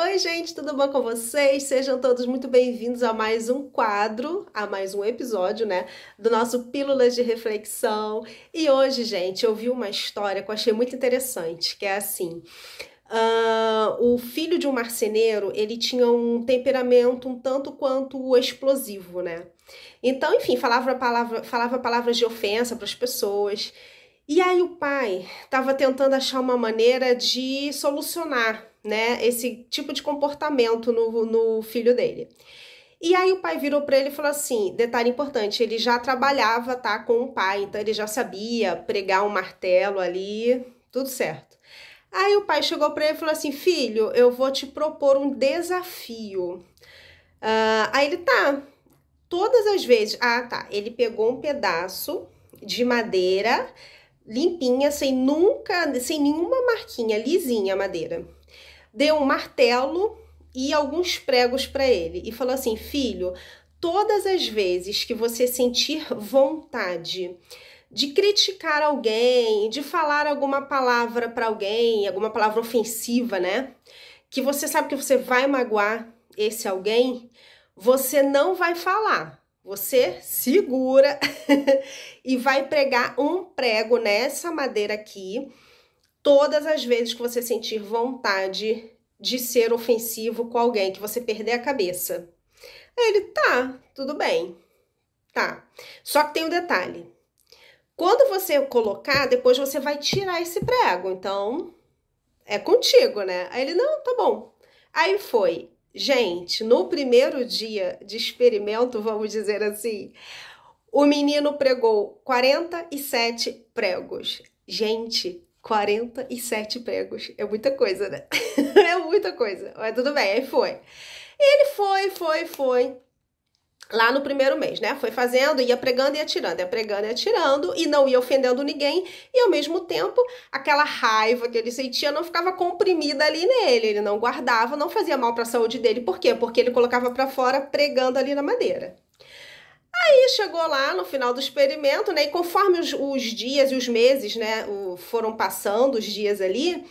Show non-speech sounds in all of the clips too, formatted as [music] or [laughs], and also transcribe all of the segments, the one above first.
Oi, gente, tudo bom com vocês? Sejam todos muito bem-vindos a mais um quadro, a mais um episódio, né, do nosso Pílulas de Reflexão. E hoje, gente, eu vi uma história que eu achei muito interessante, que é assim. Uh, o filho de um marceneiro, ele tinha um temperamento um tanto quanto explosivo, né? Então, enfim, falava, palavra, falava palavras de ofensa para as pessoas. E aí o pai estava tentando achar uma maneira de solucionar né, esse tipo de comportamento no, no filho dele. E aí o pai virou para ele e falou assim: detalhe importante, ele já trabalhava, tá, com o pai, então ele já sabia pregar um martelo ali, tudo certo. Aí o pai chegou para ele e falou assim: filho, eu vou te propor um desafio. Uh, aí ele tá. Todas as vezes. Ah, tá. Ele pegou um pedaço de madeira limpinha, sem nunca, sem nenhuma marquinha, lisinha a madeira deu um martelo e alguns pregos para ele e falou assim: Filho, todas as vezes que você sentir vontade de criticar alguém, de falar alguma palavra para alguém, alguma palavra ofensiva, né? Que você sabe que você vai magoar esse alguém, você não vai falar. Você segura [laughs] e vai pregar um prego nessa madeira aqui todas as vezes que você sentir vontade de ser ofensivo com alguém, que você perder a cabeça. Aí ele, tá, tudo bem. Tá. Só que tem um detalhe. Quando você colocar, depois você vai tirar esse prego. Então, é contigo, né? Aí ele, não, tá bom. Aí foi. Gente, no primeiro dia de experimento, [laughs] vamos dizer assim, o menino pregou 47 pregos. Gente, 47 pregos. É muita coisa, né? [laughs] é muita coisa. Mas tudo bem, aí foi. E ele foi, foi, foi. Lá no primeiro mês, né? Foi fazendo, ia pregando e atirando, ia pregando e atirando, e não ia ofendendo ninguém, e ao mesmo tempo, aquela raiva que ele sentia não ficava comprimida ali nele, ele não guardava, não fazia mal para a saúde dele. Por quê? Porque ele colocava para fora pregando ali na madeira. Aí chegou lá no final do experimento, né? E conforme os, os dias e os meses, né, o, foram passando os dias ali,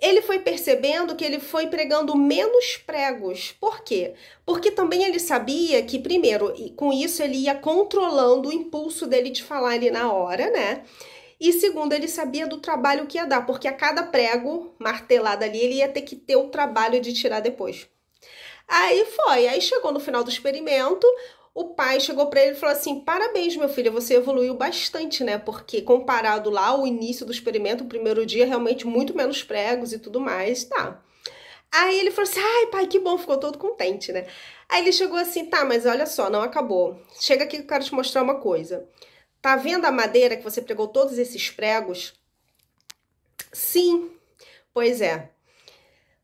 ele foi percebendo que ele foi pregando menos pregos. Por quê? Porque também ele sabia que, primeiro, com isso ele ia controlando o impulso dele de falar ali na hora, né? E segundo, ele sabia do trabalho que ia dar, porque a cada prego martelado ali, ele ia ter que ter o trabalho de tirar depois. Aí foi, aí chegou no final do experimento, o pai chegou para ele e falou assim: parabéns, meu filho, você evoluiu bastante, né? Porque comparado lá ao início do experimento, o primeiro dia, realmente muito menos pregos e tudo mais, tá. Aí ele falou assim: ai, pai, que bom, ficou todo contente, né? Aí ele chegou assim: tá, mas olha só, não acabou. Chega aqui que eu quero te mostrar uma coisa. Tá vendo a madeira que você pregou todos esses pregos? Sim, pois é.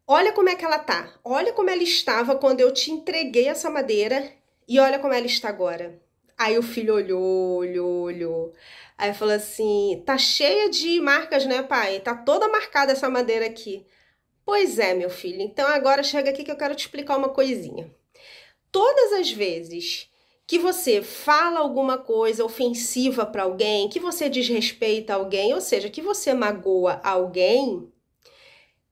Olha como é que ela tá. Olha como ela estava quando eu te entreguei essa madeira e olha como ela está agora. Aí o filho olhou, olhou, olhou. Aí falou assim: tá cheia de marcas, né, pai? Tá toda marcada essa madeira aqui. Pois é, meu filho. Então agora chega aqui que eu quero te explicar uma coisinha. Todas as vezes que você fala alguma coisa ofensiva para alguém, que você desrespeita alguém, ou seja, que você magoa alguém,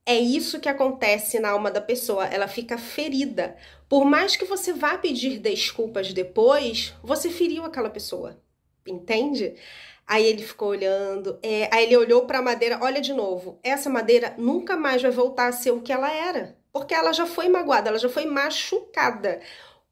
é isso que acontece na alma da pessoa, ela fica ferida, por mais que você vá pedir desculpas depois, você feriu aquela pessoa, entende? Aí ele ficou olhando, é, aí ele olhou para a madeira, olha de novo, essa madeira nunca mais vai voltar a ser o que ela era, porque ela já foi magoada, ela já foi machucada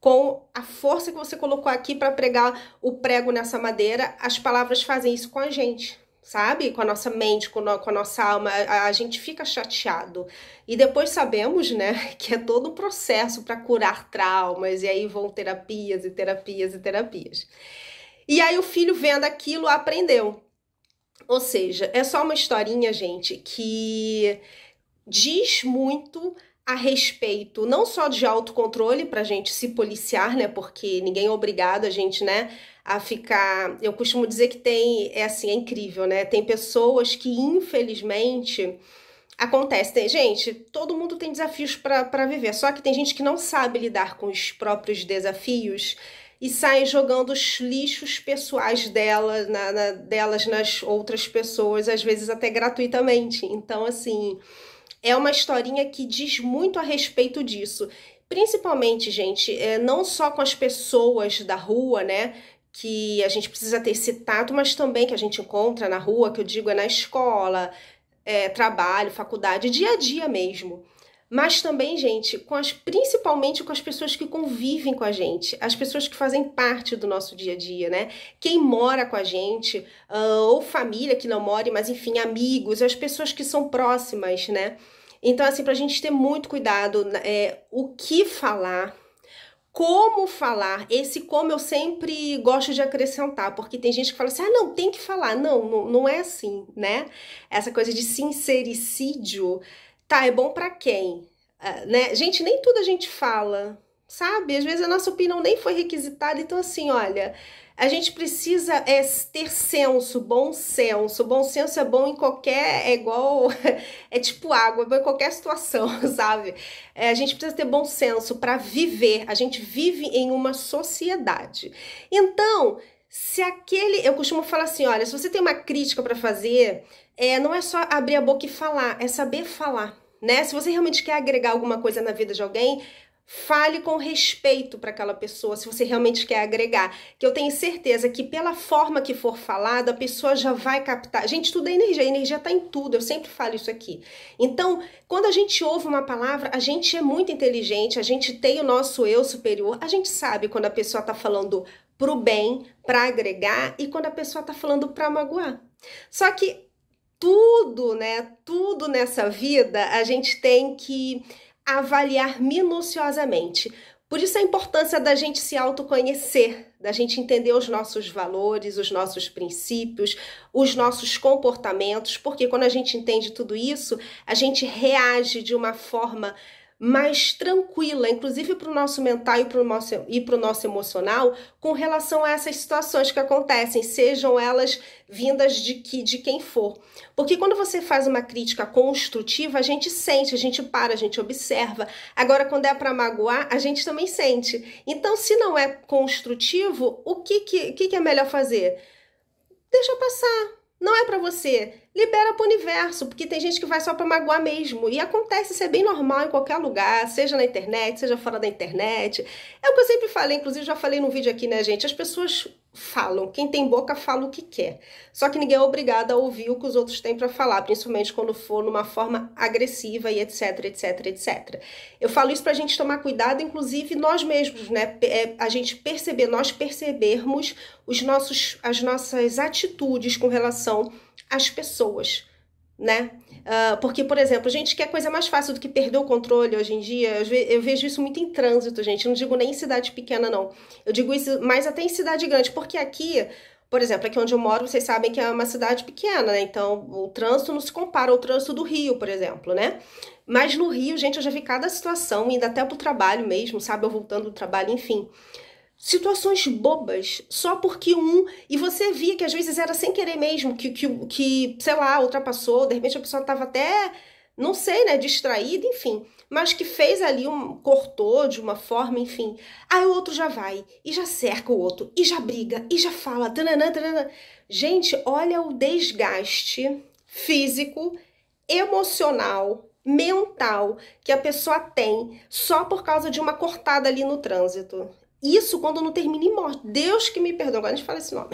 com a força que você colocou aqui para pregar o prego nessa madeira. As palavras fazem isso com a gente sabe? Com a nossa mente, com, no, com a nossa alma, a, a, gente fica chateado. E depois sabemos, né, [laughs] que é todo um processo para curar traumas, e aí vão terapias e terapias e terapias. E aí o filho vendo aquilo aprendeu. Ou seja, é só uma historinha, gente, que diz muito a respeito não só de autocontrole para a gente se policiar, né? Porque ninguém é obrigado a gente, né? A ficar. Eu costumo dizer que tem. É assim, é incrível, né? Tem pessoas que, infelizmente, acontece. Tem, gente, todo mundo tem desafios para viver, só que tem gente que não sabe lidar com os próprios desafios e sai jogando os lixos pessoais dela, na, na, delas nas outras pessoas, às vezes até gratuitamente. Então, assim, é uma historinha que diz muito a respeito disso. Principalmente, gente, é, não só com as pessoas da rua, né? Que a gente precisa ter esse tato, mas também que a gente encontra na rua, que eu digo é na escola, é, trabalho, faculdade, dia a dia mesmo mas também, gente, com as, principalmente com as pessoas que convivem com a gente, as pessoas que fazem parte do nosso dia a dia, né? Quem mora com a gente, uh, ou família que não mora mas enfim, amigos, as pessoas que são próximas, né? Então, assim, para a gente ter muito cuidado, né, é, o que falar, como falar, esse como eu sempre gosto de acrescentar, porque tem gente que fala assim, ah, não, tem que falar. Não, não, não é assim, né? Essa coisa de sincericídio tá, é bom para quem? Uh, né? Gente, nem tudo a gente fala, sabe? Às vezes a nossa opinião nem foi requisitada, então assim, olha, a gente precisa é, ter senso, bom senso. Bom senso é bom em qualquer, é igual, [laughs] é tipo água, é bom em qualquer situação, [laughs] sabe? É, a gente precisa ter bom senso para viver. A gente vive em uma sociedade. Então, se aquele, eu costumo falar assim, olha, se você tem uma crítica para fazer, é, não é só abrir a boca e falar, é saber falar né? Se você realmente quer agregar alguma coisa na vida de alguém, Fale com respeito para aquela pessoa, se você realmente quer agregar. Que eu tenho certeza que pela forma que for falada, a pessoa já vai captar. Gente, tudo é energia, a energia está em tudo, eu sempre falo isso aqui. Então, quando a gente ouve uma palavra, a gente é muito inteligente, a gente tem o nosso eu superior, a gente sabe quando a pessoa está falando pro bem, para agregar, e quando a pessoa está falando para magoar. Só que tudo, né? Tudo nessa vida a gente tem que avaliar minuciosamente. Por isso a importância da gente se autoconhecer, da gente entender os nossos valores, os nossos princípios, os nossos comportamentos, porque quando a gente entende tudo isso, a gente reage de uma forma mais tranquila, inclusive para o nosso mental e para o nosso, e nosso emocional, com relação a essas situações que acontecem, sejam elas vindas de, que, de quem for. Porque quando você faz uma crítica construtiva, a gente sente, a gente para, a gente observa. Agora, quando é para magoar, a gente também sente. Então, se não é construtivo, o que, que, que, que é melhor fazer? Deixa passar, não é para você. Libera pro universo, porque tem gente que vai só para magoar mesmo. E acontece, isso é bem normal em qualquer lugar, seja na internet, seja fora da internet. É o que eu sempre falei, inclusive já falei num vídeo aqui, né, gente? As pessoas falam. Quem tem boca fala o que quer. Só que ninguém é obrigado a ouvir o que os outros têm para falar, principalmente quando for numa forma agressiva e etc, etc, etc. Eu falo isso para a gente tomar cuidado, inclusive nós mesmos, né? É, a gente perceber, nós percebermos os nossos, as nossas atitudes com relação às pessoas né? Uh, porque, por exemplo, a gente quer é coisa mais fácil do que perder o controle hoje em dia. Eu, ve eu vejo isso muito em trânsito, gente. Eu não digo nem em cidade pequena, não. Eu digo isso mais até em cidade grande, porque aqui por exemplo, aqui onde eu moro, vocês sabem que é uma cidade pequena, né? Então, o trânsito não se compara ao trânsito do Rio, por exemplo, né? Mas no Rio, gente, eu já vi cada situação, indo até pro trabalho mesmo, sabe? Eu voltando do trabalho, enfim situações bobas, só porque um. E você via que às vezes era sem querer mesmo, que, que, que sei lá, ultrapassou, de repente a pessoa estava até, não sei, né, distraída, enfim. Mas que fez ali um. cortou de uma forma, enfim. Aí o outro já vai, e já cerca o outro, e já briga, e já fala. Tananã, tananã. Gente, olha o desgaste físico, emocional, mental que a pessoa tem só por causa de uma cortada ali no trânsito isso quando não termina em morte. Deus que me perdoa, agora a gente fala esse nome.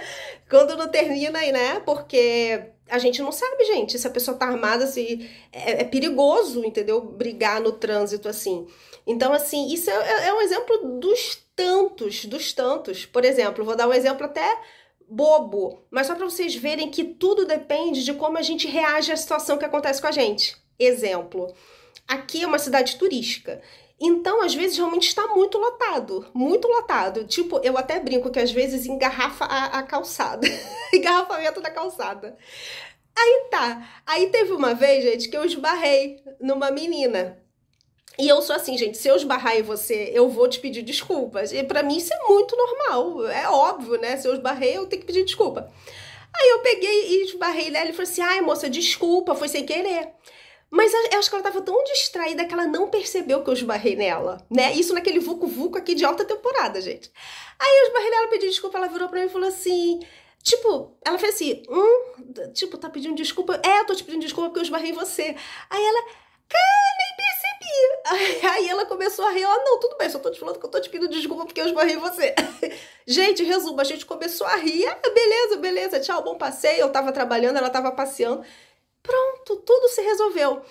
[laughs] quando não termina aí, né? Porque a gente não sabe, gente, se a pessoa tá armada, se é, é perigoso, entendeu? Brigar no trânsito assim. Então, assim, isso é, é, é um exemplo dos tantos, dos tantos. Por exemplo, vou dar um exemplo até bobo, mas só para vocês verem que tudo depende de como a gente reage à situação que acontece com a gente. Exemplo. Aqui é uma cidade turística. Então, às vezes, realmente está muito lotado, muito lotado. Tipo, eu até brinco que às vezes engarrafa a, a calçada, [laughs] engarrafamento da calçada. Aí tá. Aí teve uma vez, gente, que eu esbarrei numa menina. E eu sou assim, gente, se eu esbarrar em você, eu vou te pedir desculpas. E para mim isso é muito normal, é óbvio, né? Se eu esbarrei, eu tenho que pedir desculpa. Aí eu peguei e esbarrei nela né? e falei assim: ai, moça, desculpa, foi sem querer. Mas eu acho que ela estava tão distraída que ela não percebeu que eu esbarrei nela, né? Isso naquele vucu-vucu aqui de alta temporada, gente. Aí eu esbarrei nela, pedi desculpa, ela virou pra mim e falou assim... Tipo, ela fez assim, hum, tipo, tá pedindo desculpa. É, eu tô te pedindo desculpa porque eu esbarrei em você. Aí ela, cara, nem percebi. Aí ela começou a rir, ela, não, tudo bem, só tô te falando que eu tô te pedindo desculpa porque eu esbarrei em você. [laughs] gente, resumo, a gente começou a rir, ah, beleza, beleza, tchau, bom passeio, eu tava trabalhando, ela tava passeando. Pronto, tudo se resolveu.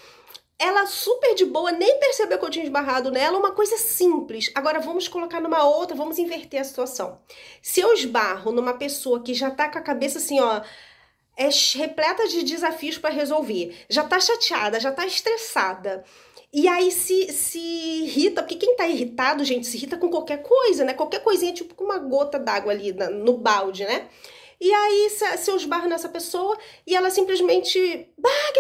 Ela super de boa, nem percebeu que eu tinha esbarrado nela, uma coisa simples. Agora vamos colocar numa outra, vamos inverter a situação. Se eu esbarro numa pessoa que já tá com a cabeça assim, ó, é repleta de desafios para resolver, já tá chateada, já tá estressada. E aí se, se irrita, porque quem tá irritado, gente, se irrita com qualquer coisa, né? Qualquer coisinha, tipo com uma gota d'água ali na, no balde, né? E aí se eu esbarro nessa pessoa e ela simplesmente. Bah, que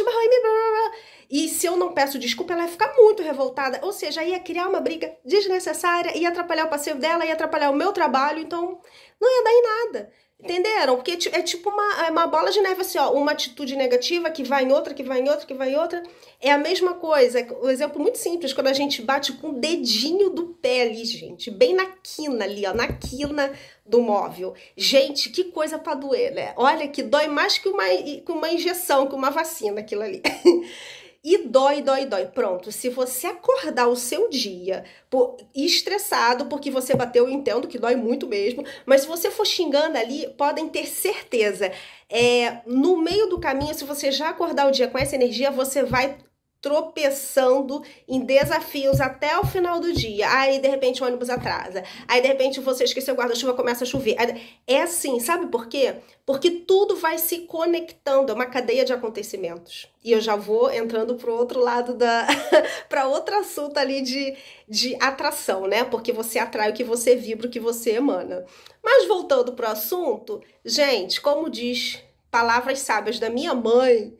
esbarrou em mim, blá, blá, blá. E se eu não peço desculpa, ela ia ficar muito revoltada. Ou seja, ia é criar uma briga desnecessária, ia atrapalhar o passeio dela, ia atrapalhar o meu trabalho. Então, não ia dar em nada. Entenderam? Porque é tipo uma, é uma bola de neve, assim, ó, uma atitude negativa que vai em outra, que vai em outra, que vai em outra. É a mesma coisa. É um exemplo muito simples, quando a gente bate com o dedinho do pé ali, gente, bem na quina ali, ó, na quina do móvel. Gente, que coisa pra doer, né? Olha que dói mais que uma, que uma injeção, que uma vacina, aquilo ali. [laughs] E dói, dói, dói. Pronto, se você acordar o seu dia por, estressado porque você bateu, eu entendo que dói muito mesmo, mas se você for xingando ali, podem ter certeza. É, no meio do caminho, se você já acordar o dia com essa energia, você vai tropeçando em desafios até o final do dia. Aí, de repente, o ônibus atrasa. Aí, de repente, você esqueceu o guarda-chuva, começa a chover. É assim, sabe por quê? Porque tudo vai se conectando, é uma cadeia de acontecimentos. E eu já vou entrando para o outro lado da. [laughs] para outro assunto ali de, de atração, né? Porque você atrai o que você vibra, o que você emana. Mas voltando pro assunto, gente, como diz palavras sábias da minha mãe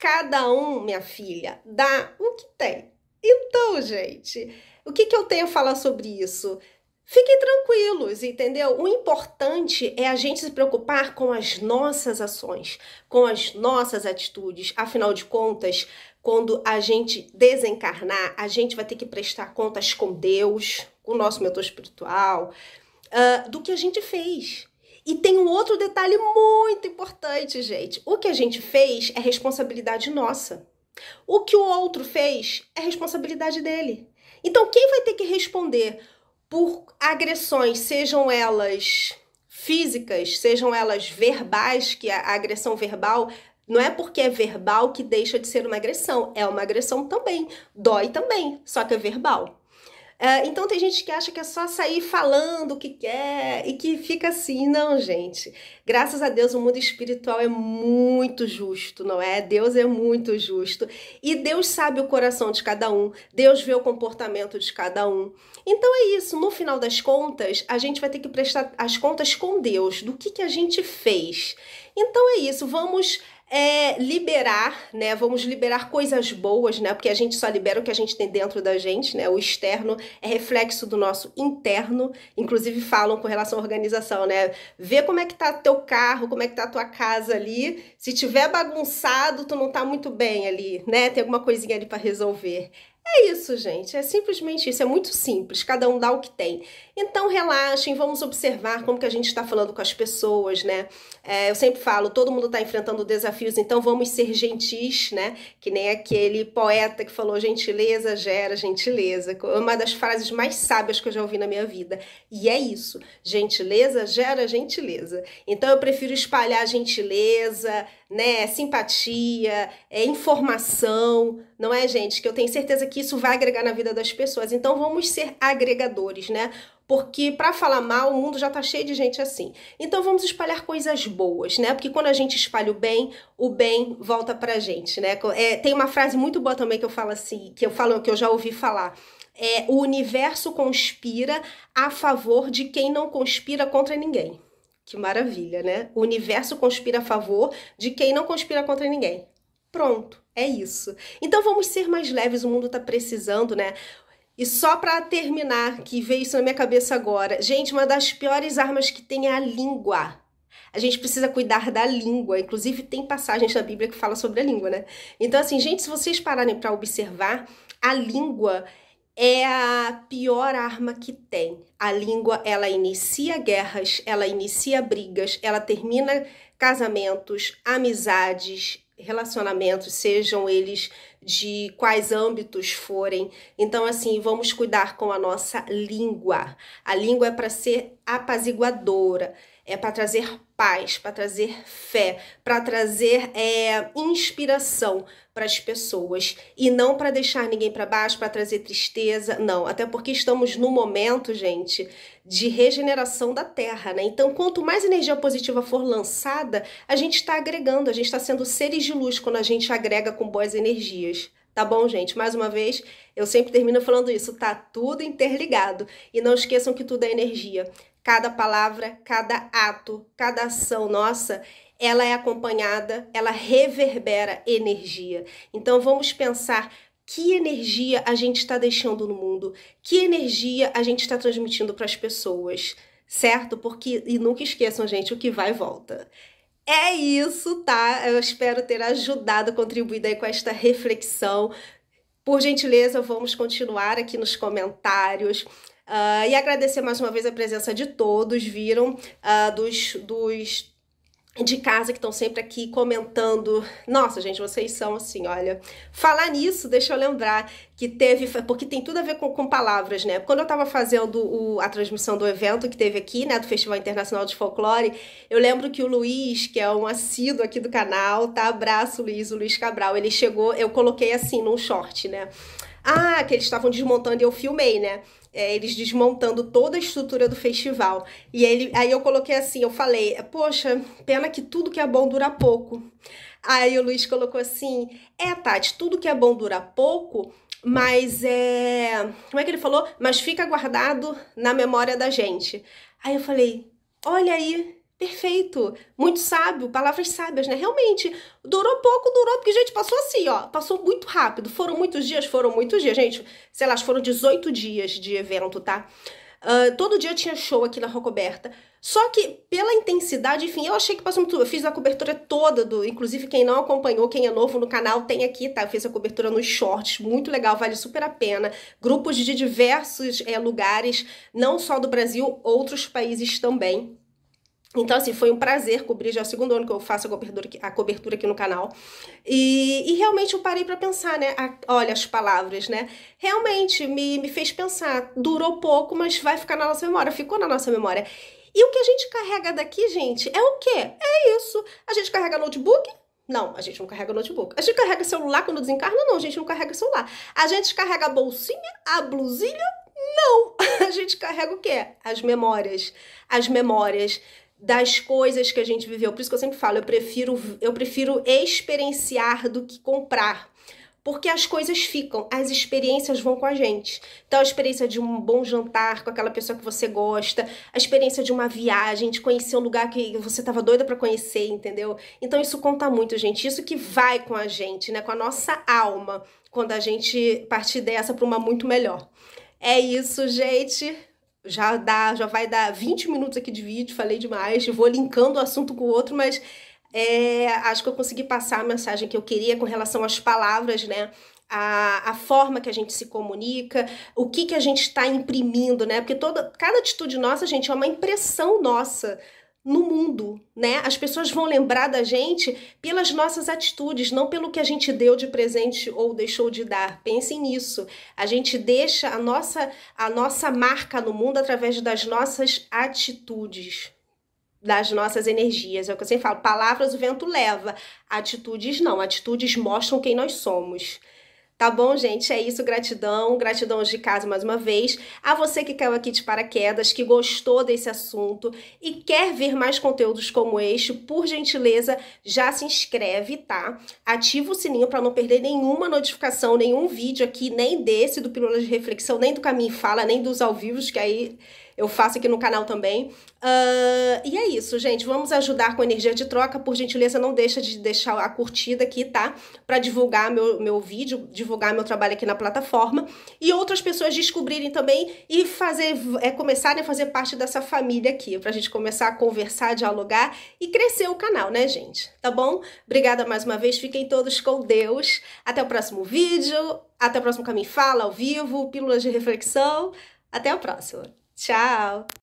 Cada um, minha filha, dá o que tem. Então, gente, o que, que eu tenho a falar sobre isso? Fiquem tranquilos, entendeu? O importante é a gente se preocupar com as nossas ações, com as nossas atitudes. Afinal de contas, quando a gente desencarnar, a gente vai ter que prestar contas com Deus, com o nosso mentor espiritual, uh, do que a gente fez. E tem um outro detalhe muito importante, gente. O que a gente fez é responsabilidade nossa. O que o outro fez é responsabilidade dele. Então, quem vai ter que responder por agressões, sejam elas físicas, sejam elas verbais, que a agressão verbal não é porque é verbal que deixa de ser uma agressão, é uma agressão também. Dói também, só que é verbal. É, então tem gente que acha que é só sair falando o que quer e que fica assim, não, gente. Graças a Deus o mundo espiritual é muito justo, não é? Deus é muito justo e Deus sabe o coração de cada um. Deus vê o comportamento de cada um. Então é isso. No final das contas, a gente vai ter que prestar as contas com Deus do que que a gente fez então é isso, vamos é, liberar, né? Vamos liberar coisas boas, né? Porque a gente só libera o que a gente tem dentro da gente, né? O externo é reflexo do nosso interno. Inclusive falam com relação à organização, né? Vê como é que tá teu carro, como é que tá tua casa ali. Se tiver bagunçado, tu não tá muito bem ali, né? Tem alguma coisinha ali para resolver. É isso, gente. É simplesmente isso. É muito simples. Cada um dá o que tem. Então, relaxem. Vamos observar como que a gente está falando com as pessoas, né? É, eu sempre falo, todo mundo está enfrentando desafios. Então, vamos ser gentis, né? Que nem aquele poeta que falou gentileza gera gentileza. Uma das frases mais sábias que eu já ouvi na minha vida. E é isso. Gentileza gera gentileza. Então, eu prefiro espalhar gentileza, né? Simpatia, é, informação. Não é, gente? Que eu tenho certeza que isso vai agregar na vida das pessoas. Então vamos ser agregadores, né? Porque para falar mal, o mundo já tá cheio de gente assim. Então vamos espalhar coisas boas, né? Porque quando a gente espalha o bem, o bem volta pra gente, né? É, tem uma frase muito boa também que eu falo assim, que eu falo, que eu já ouvi falar. É, o universo conspira a favor de quem não conspira contra ninguém. Que maravilha, né? O universo conspira a favor de quem não conspira contra ninguém. Pronto, é isso. Então vamos ser mais leves, o mundo está precisando, né? E só para terminar, que veio isso na minha cabeça agora. Gente, uma das piores armas que tem é a língua. A gente precisa cuidar da língua. Inclusive, tem passagens da Bíblia que fala sobre a língua, né? Então, assim, gente, se vocês pararem para observar, a língua é a pior arma que tem. A língua, ela inicia guerras, ela inicia brigas, ela termina casamentos, amizades, relacionamentos, sejam eles de quais âmbitos forem. Então, assim, vamos cuidar com a nossa língua. A língua é para ser apaziguadora, é para trazer paz, para trazer fé, para trazer é, inspiração para as pessoas e não para deixar ninguém para baixo, para trazer tristeza, não. Até porque estamos no momento, gente, de regeneração da Terra, né? Então, quanto mais energia positiva for lançada, a gente está agregando, a gente está sendo seres de luz quando a gente agrega com boas energias. Tá bom, gente? Mais uma vez, eu sempre termino falando isso, tá tudo interligado. E não esqueçam que tudo é energia. Cada palavra, cada ato, cada ação nossa, ela é acompanhada, ela reverbera energia. Então vamos pensar que energia a gente está deixando no mundo, que energia a gente está transmitindo para as pessoas, certo? Porque, e nunca esqueçam, gente, o que vai e volta. É isso, tá? Eu espero ter ajudado, contribuído aí com esta reflexão. Por gentileza, vamos continuar aqui nos comentários. Uh, e agradecer mais uma vez a presença de todos, viram? Uh, dos, dos de casa que estão sempre aqui comentando. Nossa, gente, vocês são assim, olha. Falar nisso, deixa eu lembrar que teve, porque tem tudo a ver com, com palavras, né? Quando eu estava fazendo o, a transmissão do evento que teve aqui, né, do Festival Internacional de Folclore, eu lembro que o Luiz, que é um assíduo aqui do canal, tá? Abraço, Luiz, o Luiz Cabral. Ele chegou, eu coloquei assim num short, né? Ah, que eles estavam desmontando e eu filmei, né? é, eles desmontando toda a estrutura do festival. E ele, aí eu coloquei assim, eu falei, poxa, pena que tudo que é bom dura pouco. Aí o Luiz colocou assim, é, Tati, tudo que é bom dura pouco, mas é. Como é que ele falou? Mas fica guardado na memória da gente. Aí eu falei, olha aí, Perfeito, muito sábio, palavras sábias, né? Realmente, durou pouco, durou, porque, gente, passou assim, ó, passou muito rápido. Foram muitos dias, foram muitos dias, gente. Sei lá, foram 18 dias de evento, tá? Uh, todo dia tinha show aqui na Rocoberta. Só que, pela intensidade, enfim, eu achei que passou muito. Eu fiz a cobertura toda do. Inclusive, quem não acompanhou, quem é novo no canal, tem aqui, tá? Eu fiz a cobertura nos shorts, muito legal, vale super a pena. Grupos de diversos é, lugares, não só do Brasil, outros países também. Então, assim, foi um prazer cobrir, já é o segundo ano que eu faço a cobertura aqui, a cobertura aqui no canal. E, e realmente eu parei para pensar, né? A, olha as palavras, né? Realmente me, me fez pensar. Durou pouco, mas vai ficar na nossa memória, ficou na nossa memória. E o que a gente carrega daqui, gente, é o quê? É isso. A gente carrega notebook? Não, a gente não carrega notebook. A gente carrega celular quando desencarna? Não, a gente não carrega celular. A gente carrega a bolsinha, a blusinha Não. [laughs] A gente carrega o quê? As memórias. As memórias das coisas que a gente viveu. Por isso que eu sempre falo, eu prefiro, eu prefiro experienciar do que comprar. Porque as coisas ficam, as experiências vão com a gente. Então, a experiência de um bom jantar com aquela pessoa que você gosta, a experiência de uma viagem, de conhecer um lugar que você estava doida para conhecer, entendeu? Então, isso conta muito, gente. Isso que vai com a gente, né? Com a nossa alma, quando a gente partir dessa para uma muito melhor. É isso, gente já dá, já vai dar 20 minutos aqui de vídeo, falei demais, vou linkando o assunto com o outro, mas é, acho que eu consegui passar a mensagem que eu queria com relação às palavras, né? A, a forma que a gente se comunica, o que, que a gente está imprimindo, né? Porque toda, cada atitude nossa, gente, é uma impressão nossa no mundo, né? As pessoas vão lembrar da gente pelas nossas atitudes, não pelo que a gente deu de presente ou deixou de dar. Pensem nisso. A gente deixa a nossa a nossa marca no mundo através das nossas atitudes, das nossas energias. É o que eu sempre falo, palavras o vento leva, atitudes não. Atitudes mostram quem nós somos. Tá bom, gente? É isso. Gratidão. Gratidão de casa mais uma vez. A você que caiu aqui de paraquedas, que gostou desse assunto e quer ver mais conteúdos como este, por gentileza, já se inscreve, tá? Ativa o sininho para não perder nenhuma notificação, nenhum vídeo aqui, nem desse do Pílula de Reflexão, nem do Caminho Fala, nem dos ao vivo, que aí eu faço aqui no canal também. Uh, e é isso, gente. Vamos ajudar com energia de troca. Por gentileza, não deixa de deixar a curtida aqui, tá? Para divulgar meu, meu vídeo, divulgar meu trabalho aqui na plataforma. E outras pessoas descobrirem também e fazer, é, começarem a fazer parte dessa família aqui. Pra gente começar a conversar, dialogar e crescer o canal, né, gente? Tá bom? Obrigada mais uma vez. Fiquem todos com Deus. Até o próximo vídeo. Até o próximo Caminho Fala, ao vivo, Pílulas de Reflexão. Até a próxima! Tchau!